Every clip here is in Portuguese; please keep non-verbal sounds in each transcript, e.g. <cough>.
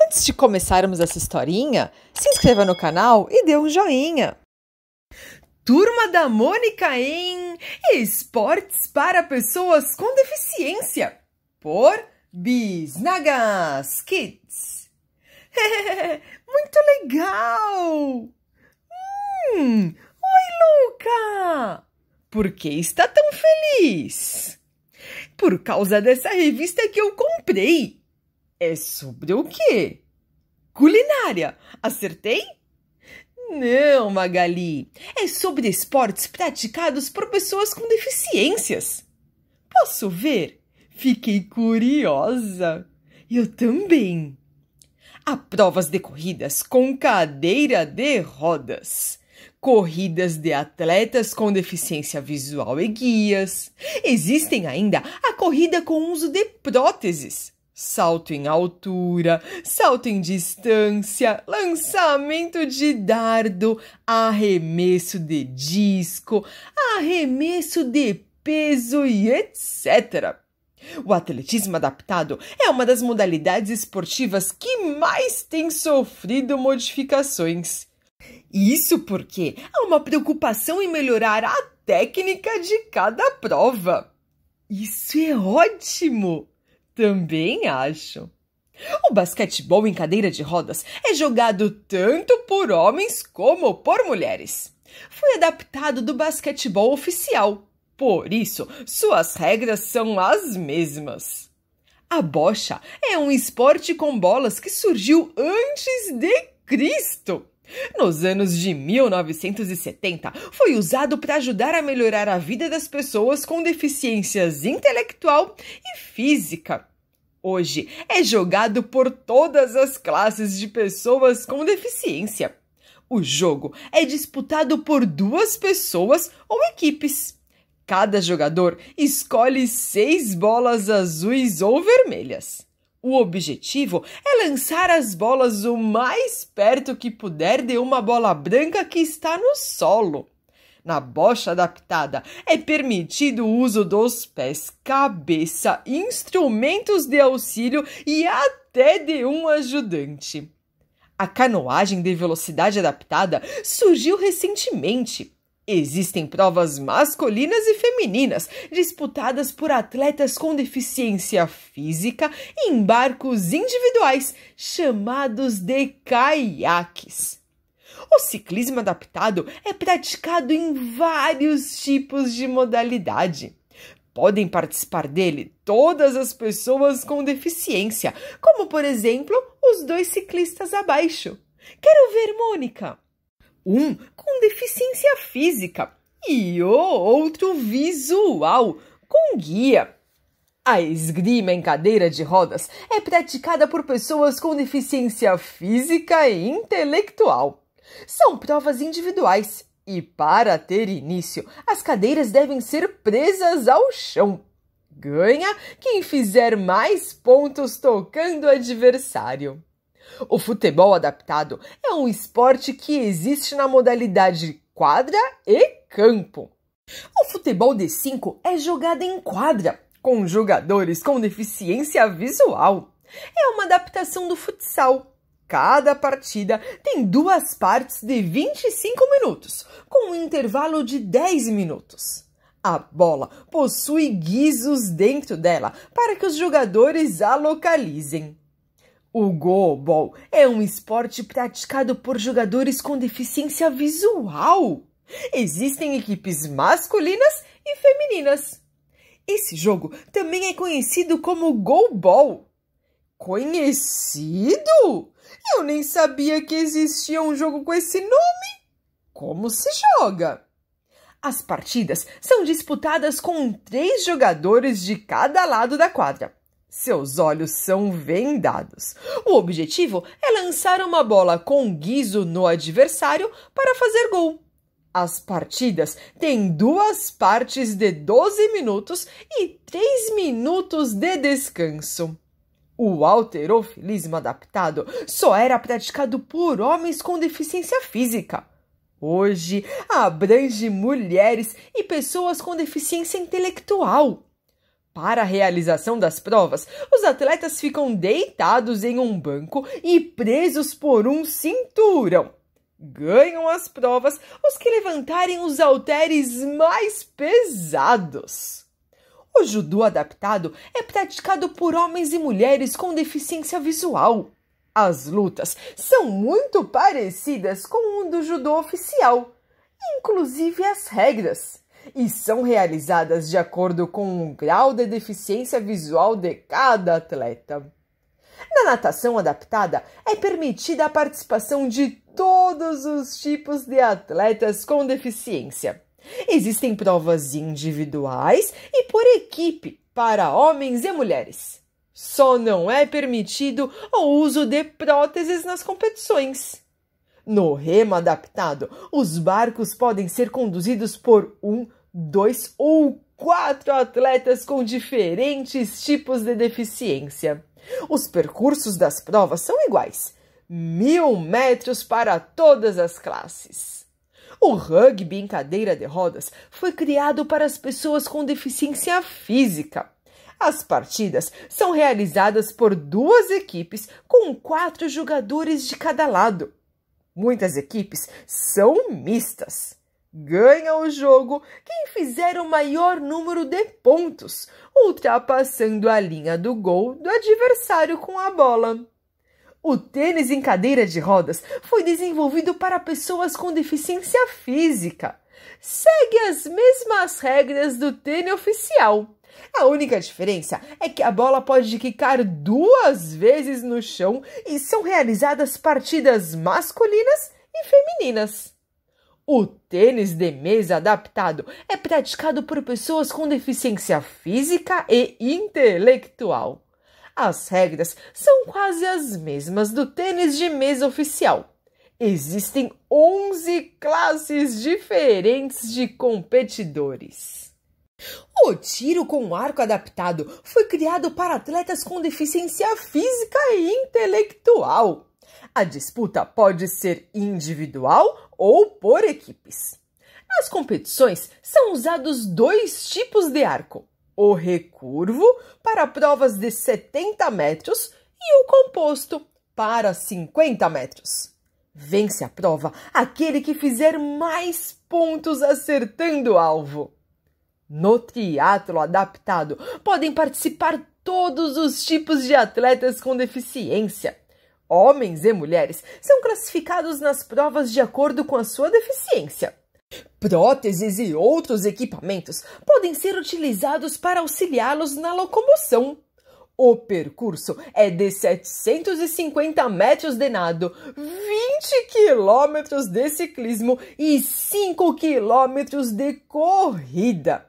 Antes de começarmos essa historinha, se inscreva no canal e dê um joinha. Turma da Mônica em Esportes para Pessoas com Deficiência, por Bisnagas Kids. <laughs> Muito legal! Hum, oi, Luca! Por que está tão feliz? por causa dessa revista que eu comprei. É sobre o quê? Culinária. Acertei? Não, Magali. É sobre esportes praticados por pessoas com deficiências. Posso ver? Fiquei curiosa. Eu também. Há provas decorridas com cadeira de rodas corridas de atletas com deficiência visual e guias. Existem ainda a corrida com uso de próteses, salto em altura, salto em distância, lançamento de dardo, arremesso de disco, arremesso de peso e etc. O atletismo adaptado é uma das modalidades esportivas que mais tem sofrido modificações. Isso porque há uma preocupação em melhorar a técnica de cada prova. Isso é ótimo! Também acho. O basquetebol em cadeira de rodas é jogado tanto por homens como por mulheres. Foi adaptado do basquetebol oficial, por isso suas regras são as mesmas. A bocha é um esporte com bolas que surgiu antes de Cristo. Nos anos de 1970, foi usado para ajudar a melhorar a vida das pessoas com deficiências intelectual e física. Hoje é jogado por todas as classes de pessoas com deficiência. O jogo é disputado por duas pessoas ou equipes. Cada jogador escolhe seis bolas azuis ou vermelhas. O objetivo é lançar as bolas o mais perto que puder de uma bola branca que está no solo. Na bocha adaptada é permitido o uso dos pés, cabeça, instrumentos de auxílio e até de um ajudante. A canoagem de velocidade adaptada surgiu recentemente Existem provas masculinas e femininas, disputadas por atletas com deficiência física em barcos individuais, chamados de caiaques. O ciclismo adaptado é praticado em vários tipos de modalidade. Podem participar dele todas as pessoas com deficiência, como por exemplo os dois ciclistas abaixo. Quero ver Mônica! Um com deficiência física e o outro visual, com guia. A esgrima em cadeira de rodas é praticada por pessoas com deficiência física e intelectual. São provas individuais e, para ter início, as cadeiras devem ser presas ao chão. Ganha quem fizer mais pontos tocando o adversário. O futebol adaptado é um esporte que existe na modalidade quadra e campo. O futebol de 5 é jogado em quadra, com jogadores com deficiência visual. É uma adaptação do futsal. Cada partida tem duas partes de 25 minutos, com um intervalo de 10 minutos. A bola possui guizos dentro dela para que os jogadores a localizem. O goalball é um esporte praticado por jogadores com deficiência visual. Existem equipes masculinas e femininas. Esse jogo também é conhecido como goalball. Conhecido? Eu nem sabia que existia um jogo com esse nome. Como se joga? As partidas são disputadas com três jogadores de cada lado da quadra. Seus olhos são vendados. O objetivo é lançar uma bola com guiso no adversário para fazer gol. As partidas têm duas partes de 12 minutos e 3 minutos de descanso. O alterofilismo adaptado só era praticado por homens com deficiência física. Hoje abrange mulheres e pessoas com deficiência intelectual. Para a realização das provas, os atletas ficam deitados em um banco e presos por um cinturão. Ganham as provas os que levantarem os halteres mais pesados. O judô adaptado é praticado por homens e mulheres com deficiência visual. As lutas são muito parecidas com o do judô oficial, inclusive as regras e são realizadas de acordo com o grau de deficiência visual de cada atleta. Na natação adaptada, é permitida a participação de todos os tipos de atletas com deficiência. Existem provas individuais e por equipe para homens e mulheres. Só não é permitido o uso de próteses nas competições. No remo adaptado, os barcos podem ser conduzidos por um dois ou quatro atletas com diferentes tipos de deficiência. Os percursos das provas são iguais: mil metros para todas as classes. O rugby em cadeira de rodas foi criado para as pessoas com deficiência física. As partidas são realizadas por duas equipes com quatro jogadores de cada lado. Muitas equipes são mistas ganha o jogo quem fizer o maior número de pontos, ultrapassando a linha do gol do adversário com a bola. O tênis em cadeira de rodas foi desenvolvido para pessoas com deficiência física. Segue as mesmas regras do tênis oficial. A única diferença é que a bola pode quicar duas vezes no chão e são realizadas partidas masculinas e femininas. O tênis de mesa adaptado é praticado por pessoas com deficiência física e intelectual. As regras são quase as mesmas do tênis de mesa oficial. Existem 11 classes diferentes de competidores. O tiro com arco adaptado foi criado para atletas com deficiência física e intelectual. A disputa pode ser individual ou por equipes. Nas competições são usados dois tipos de arco: o recurvo para provas de 70 metros e o composto para 50 metros. Vence a prova aquele que fizer mais pontos acertando o alvo. No triatlo adaptado podem participar todos os tipos de atletas com deficiência homens e mulheres, são classificados nas provas de acordo com a sua deficiência. Próteses e outros equipamentos podem ser utilizados para auxiliá-los na locomoção. O percurso é de 750 metros de nado, 20 quilômetros de ciclismo e 5 quilômetros de corrida.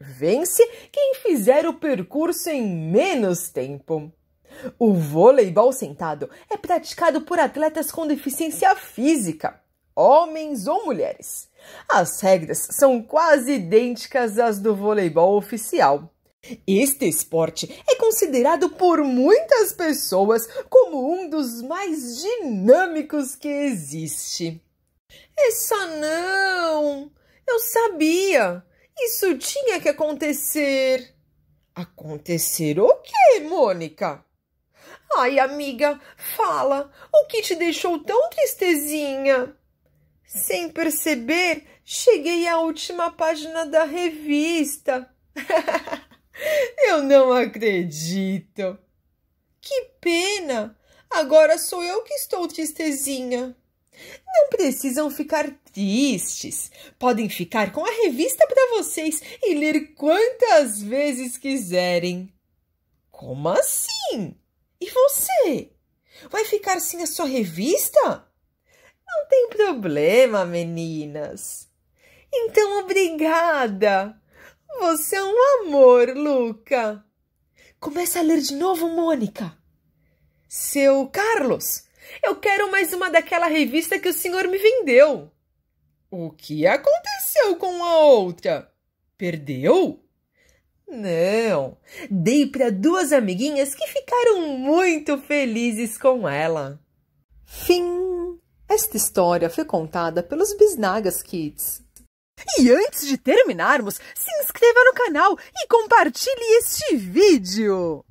Vence quem fizer o percurso em menos tempo. O voleibol sentado é praticado por atletas com deficiência física, homens ou mulheres. As regras são quase idênticas às do voleibol oficial. Este esporte é considerado por muitas pessoas como um dos mais dinâmicos que existe. Essa não! Eu sabia! Isso tinha que acontecer! Acontecer o quê, Mônica? Ai, amiga, fala, o que te deixou tão tristezinha? Sem perceber, cheguei à última página da revista. <laughs> eu não acredito. Que pena! Agora sou eu que estou tristezinha. Não precisam ficar tristes. Podem ficar com a revista para vocês e ler quantas vezes quiserem. Como assim? E você? Vai ficar sem assim a sua revista? Não tem problema, meninas. Então, obrigada. Você é um amor, Luca. Começa a ler de novo, Mônica. Seu Carlos, eu quero mais uma daquela revista que o senhor me vendeu. O que aconteceu com a outra? Perdeu? Não, dei para duas amiguinhas que ficaram muito felizes com ela. Fim! Esta história foi contada pelos Bisnagas Kids. E antes de terminarmos, se inscreva no canal e compartilhe este vídeo!